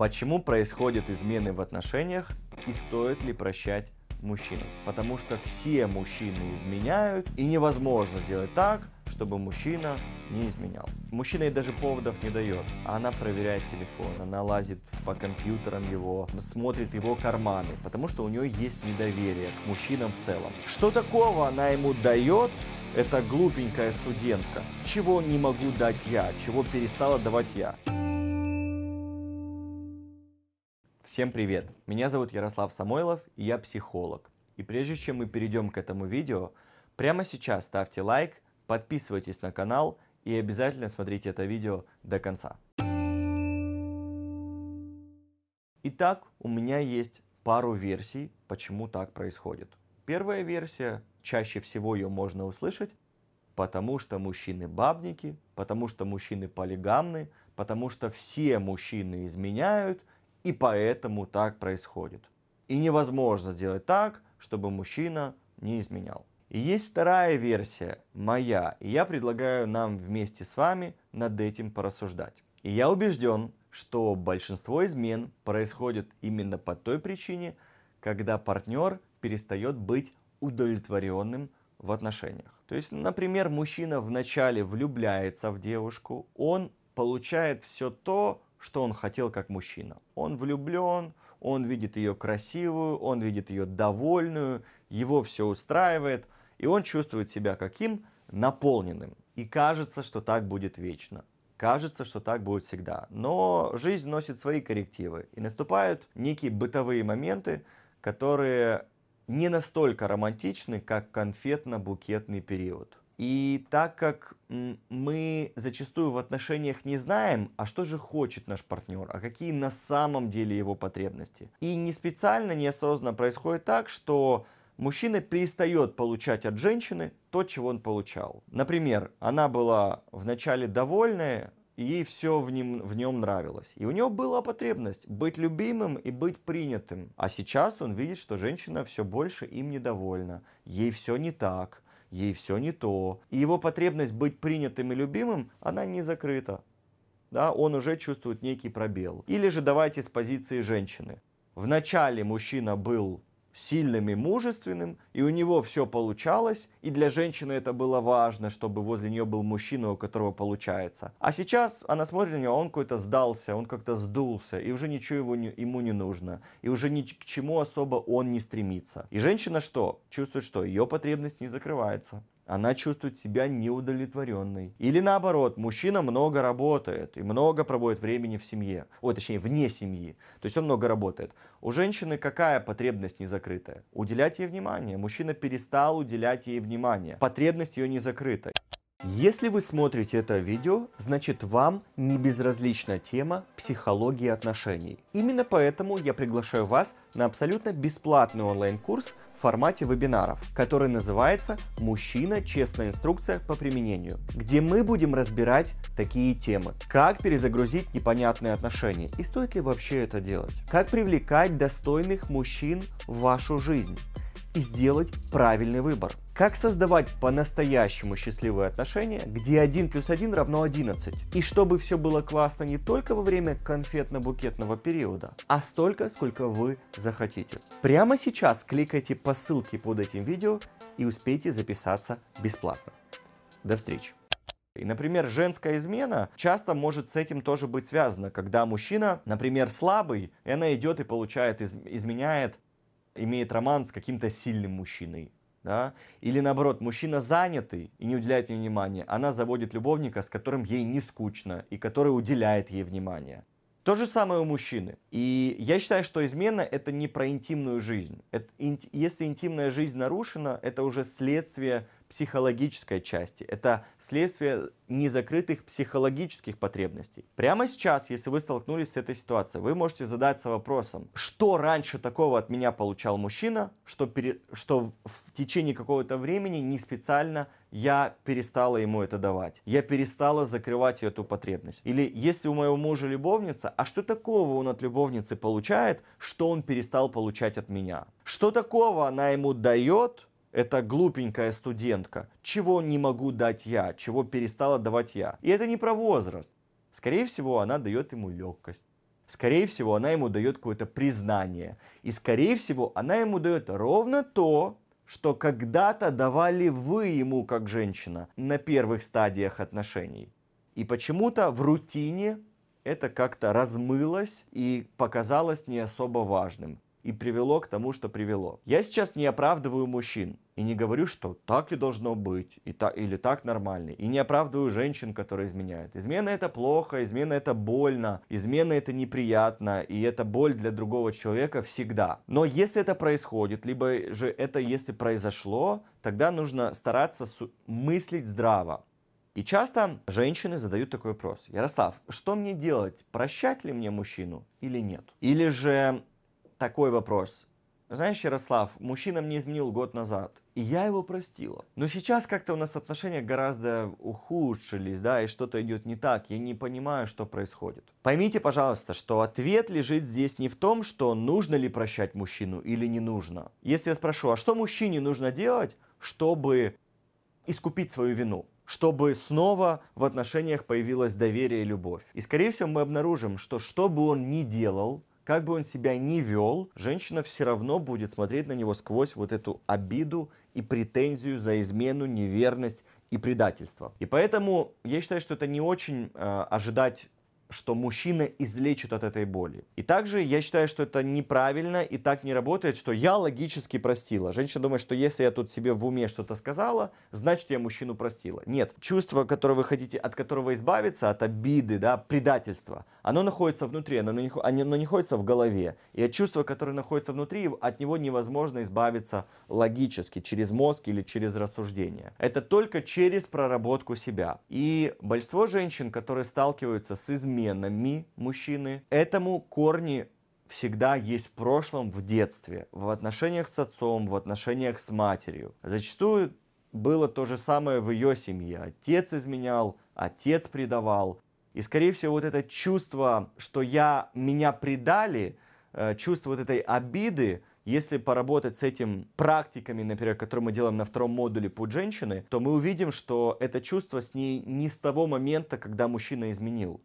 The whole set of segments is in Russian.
Почему происходят измены в отношениях и стоит ли прощать мужчину? Потому что все мужчины изменяют и невозможно сделать так, чтобы мужчина не изменял. Мужчина ей даже поводов не дает. Она проверяет телефон, она лазит по компьютерам его, смотрит его карманы, потому что у нее есть недоверие к мужчинам в целом. Что такого она ему дает, это глупенькая студентка. Чего не могу дать я, чего перестала давать я. Всем привет! Меня зовут Ярослав Самойлов, и я психолог. И прежде чем мы перейдем к этому видео, прямо сейчас ставьте лайк, подписывайтесь на канал и обязательно смотрите это видео до конца. Итак, у меня есть пару версий, почему так происходит. Первая версия, чаще всего ее можно услышать, потому что мужчины бабники, потому что мужчины полигамны, потому что все мужчины изменяют – и поэтому так происходит. И невозможно сделать так, чтобы мужчина не изменял. И есть вторая версия, моя, и я предлагаю нам вместе с вами над этим порассуждать. И я убежден, что большинство измен происходит именно по той причине, когда партнер перестает быть удовлетворенным в отношениях. То есть, например, мужчина вначале влюбляется в девушку, он получает все то, что он хотел как мужчина. Он влюблен, он видит ее красивую, он видит ее довольную, его все устраивает, и он чувствует себя каким? Наполненным. И кажется, что так будет вечно. Кажется, что так будет всегда. Но жизнь носит свои коррективы. И наступают некие бытовые моменты, которые не настолько романтичны, как конфетно-букетный период. И так как мы зачастую в отношениях не знаем, а что же хочет наш партнер, а какие на самом деле его потребности. И не специально, неосознанно происходит так, что мужчина перестает получать от женщины то, чего он получал. Например, она была вначале довольная, ей все в нем, в нем нравилось. И у него была потребность быть любимым и быть принятым. А сейчас он видит, что женщина все больше им недовольна, ей все не так – ей все не то. И его потребность быть принятым и любимым, она не закрыта. Да, он уже чувствует некий пробел. Или же давайте с позиции женщины. Вначале мужчина был сильным и мужественным, и у него все получалось, и для женщины это было важно, чтобы возле нее был мужчина, у которого получается. А сейчас она смотрит на него, он какой-то сдался, он как-то сдулся, и уже ничего его не, ему не нужно, и уже ни к чему особо он не стремится. И женщина что? Чувствует, что ее потребность не закрывается она чувствует себя неудовлетворенной. Или наоборот, мужчина много работает и много проводит времени в семье, ой, точнее, вне семьи, то есть он много работает. У женщины какая потребность не закрытая? Уделять ей внимание. Мужчина перестал уделять ей внимание. Потребность ее не закрыта. Если вы смотрите это видео, значит вам не безразлична тема психологии отношений. Именно поэтому я приглашаю вас на абсолютно бесплатный онлайн-курс в формате вебинаров, который называется «Мужчина. Честная инструкция по применению», где мы будем разбирать такие темы. Как перезагрузить непонятные отношения и стоит ли вообще это делать? Как привлекать достойных мужчин в вашу жизнь? и сделать правильный выбор. Как создавать по-настоящему счастливые отношения, где 1 плюс 1 равно 11. И чтобы все было классно не только во время конфетно-букетного периода, а столько, сколько вы захотите. Прямо сейчас кликайте по ссылке под этим видео и успейте записаться бесплатно. До встречи! И, например, женская измена часто может с этим тоже быть связана, когда мужчина, например, слабый, и она идет и получает, изменяет имеет роман с каким-то сильным мужчиной, да? Или наоборот, мужчина занятый и не уделяет ей внимания, она заводит любовника, с которым ей не скучно и который уделяет ей внимание. То же самое у мужчины. И я считаю, что измена это не про интимную жизнь. Это, если интимная жизнь нарушена, это уже следствие психологической части. Это следствие незакрытых психологических потребностей. Прямо сейчас, если вы столкнулись с этой ситуацией, вы можете задаться вопросом, что раньше такого от меня получал мужчина, что, пере... что в течение какого-то времени не специально я перестала ему это давать, я перестала закрывать эту потребность. Или если у моего мужа любовница, а что такого он от любовницы получает, что он перестал получать от меня? Что такого она ему дает, это глупенькая студентка, чего не могу дать я, чего перестала давать я. И это не про возраст. Скорее всего, она дает ему легкость. Скорее всего, она ему дает какое-то признание. И, скорее всего, она ему дает ровно то, что когда-то давали вы ему как женщина на первых стадиях отношений. И почему-то в рутине это как-то размылось и показалось не особо важным и привело к тому, что привело. Я сейчас не оправдываю мужчин и не говорю, что так и должно быть, и та, или так нормально, и не оправдываю женщин, которые изменяют. Измена это плохо, измена это больно, измена это неприятно, и это боль для другого человека всегда. Но если это происходит, либо же это если произошло, тогда нужно стараться мыслить здраво. И часто женщины задают такой вопрос. Ярослав, что мне делать? Прощать ли мне мужчину или нет? Или же такой вопрос. Знаешь, Ярослав, мужчина мне изменил год назад, и я его простила. Но сейчас как-то у нас отношения гораздо ухудшились, да, и что-то идет не так, я не понимаю, что происходит. Поймите, пожалуйста, что ответ лежит здесь не в том, что нужно ли прощать мужчину или не нужно. Если я спрошу, а что мужчине нужно делать, чтобы искупить свою вину? чтобы снова в отношениях появилось доверие и любовь. И, скорее всего, мы обнаружим, что что бы он ни делал, как бы он себя ни вел, женщина все равно будет смотреть на него сквозь вот эту обиду и претензию за измену, неверность и предательство. И поэтому я считаю, что это не очень э, ожидать что мужчина излечит от этой боли. И также я считаю, что это неправильно и так не работает, что я логически простила. Женщина думает, что если я тут себе в уме что-то сказала, значит я мужчину простила. Нет, чувство, которое вы хотите, от которого избавиться, от обиды, да, предательства, оно находится внутри, оно не, оно не находится в голове. И от чувства, которое находится внутри, от него невозможно избавиться логически, через мозг или через рассуждение. Это только через проработку себя. И большинство женщин, которые сталкиваются с изменением, джентльменами мужчины. Этому корни всегда есть в прошлом, в детстве, в отношениях с отцом, в отношениях с матерью. Зачастую было то же самое в ее семье. Отец изменял, отец предавал. И, скорее всего, вот это чувство, что я, меня предали, э, чувство вот этой обиды, если поработать с этим практиками, например, которые мы делаем на втором модуле «Путь женщины», то мы увидим, что это чувство с ней не с того момента, когда мужчина изменил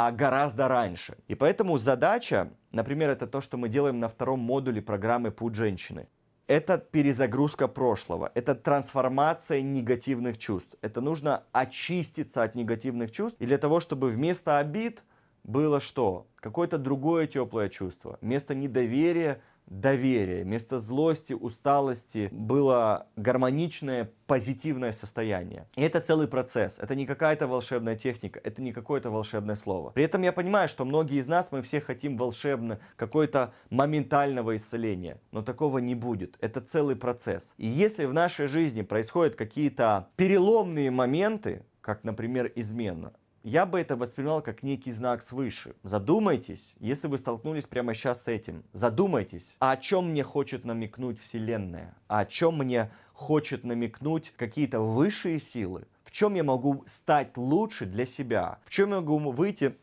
а гораздо раньше. И поэтому задача, например, это то, что мы делаем на втором модуле программы «Путь женщины». Это перезагрузка прошлого, это трансформация негативных чувств. Это нужно очиститься от негативных чувств. И для того, чтобы вместо обид было что? Какое-то другое теплое чувство. Вместо недоверия доверия, вместо злости, усталости было гармоничное, позитивное состояние. И это целый процесс, это не какая-то волшебная техника, это не какое-то волшебное слово. При этом я понимаю, что многие из нас, мы все хотим волшебно, какое-то моментального исцеления, но такого не будет, это целый процесс. И если в нашей жизни происходят какие-то переломные моменты, как, например, измена, я бы это воспринимал как некий знак свыше. Задумайтесь, если вы столкнулись прямо сейчас с этим, задумайтесь, А о чем мне хочет намекнуть Вселенная, А о чем мне хочет намекнуть какие-то высшие силы, в чем я могу стать лучше для себя, в чем я могу выйти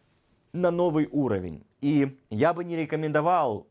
на новый уровень. И я бы не рекомендовал,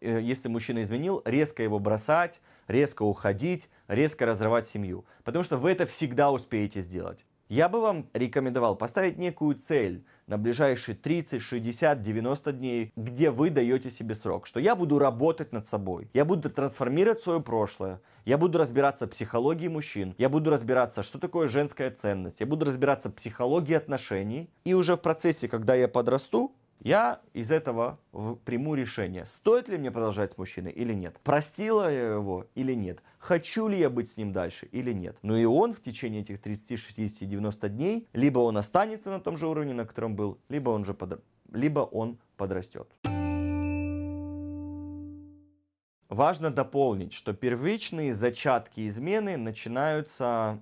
э, если мужчина изменил, резко его бросать, резко уходить, резко разрывать семью. Потому что вы это всегда успеете сделать. Я бы вам рекомендовал поставить некую цель на ближайшие 30, 60, 90 дней, где вы даете себе срок, что я буду работать над собой, я буду трансформировать свое прошлое, я буду разбираться в психологии мужчин, я буду разбираться, что такое женская ценность, я буду разбираться в психологии отношений, и уже в процессе, когда я подрасту, я из этого приму решение, стоит ли мне продолжать с мужчиной или нет, простила я его или нет, хочу ли я быть с ним дальше или нет. Ну и он в течение этих 30, 60, 90 дней, либо он останется на том же уровне, на котором был, либо он, же под... либо он подрастет. Важно дополнить, что первичные зачатки измены начинаются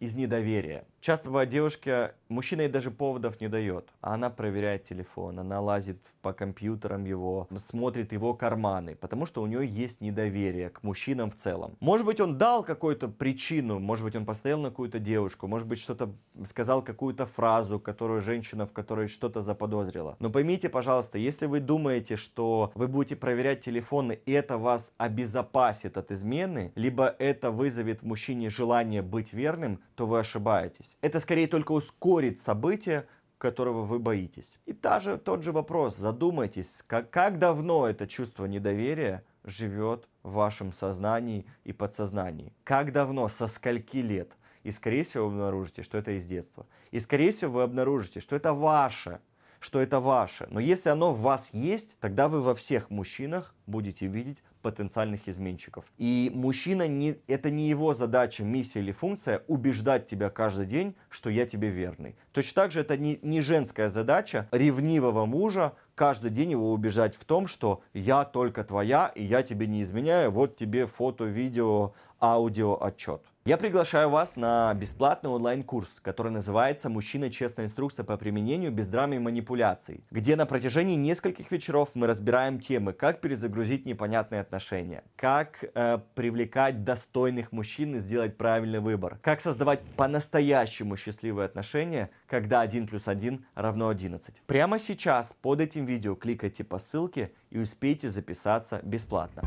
из недоверия. Часто бывает девушка, мужчина ей даже поводов не дает. А она проверяет телефон, она лазит по компьютерам его, смотрит его карманы, потому что у нее есть недоверие к мужчинам в целом. Может быть, он дал какую-то причину, может быть, он посмотрел на какую-то девушку, может быть, что-то сказал какую-то фразу, которую женщина, в которой что-то заподозрила. Но поймите, пожалуйста, если вы думаете, что вы будете проверять телефоны, и это вас обезопасит от измены, либо это вызовет в мужчине желание быть верным, то вы ошибаетесь боитесь. Это скорее только ускорит событие, которого вы боитесь. И та же тот же вопрос, задумайтесь, как, как давно это чувство недоверия живет в вашем сознании и подсознании. Как давно, со скольки лет. И, скорее всего, вы обнаружите, что это из детства. И, скорее всего, вы обнаружите, что это ваше, что это ваше. Но если оно в вас есть, тогда вы во всех мужчинах будете видеть потенциальных изменщиков. И мужчина, не, это не его задача, миссия или функция убеждать тебя каждый день, что я тебе верный. Точно так же это не, не женская задача ревнивого мужа каждый день его убеждать в том, что я только твоя, и я тебе не изменяю, вот тебе фото, видео, аудио, отчет. Я приглашаю вас на бесплатный онлайн-курс, который называется «Мужчина. Честная инструкция по применению без драм и манипуляций», где на протяжении нескольких вечеров мы разбираем темы, как перезагрузить загрузить непонятные отношения, как э, привлекать достойных мужчин и сделать правильный выбор, как создавать по-настоящему счастливые отношения, когда 1 плюс 1 равно 11. Прямо сейчас под этим видео кликайте по ссылке и успейте записаться бесплатно.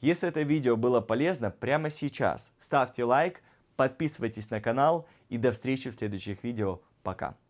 Если это видео было полезно, прямо сейчас ставьте лайк, подписывайтесь на канал и до встречи в следующих видео. Пока!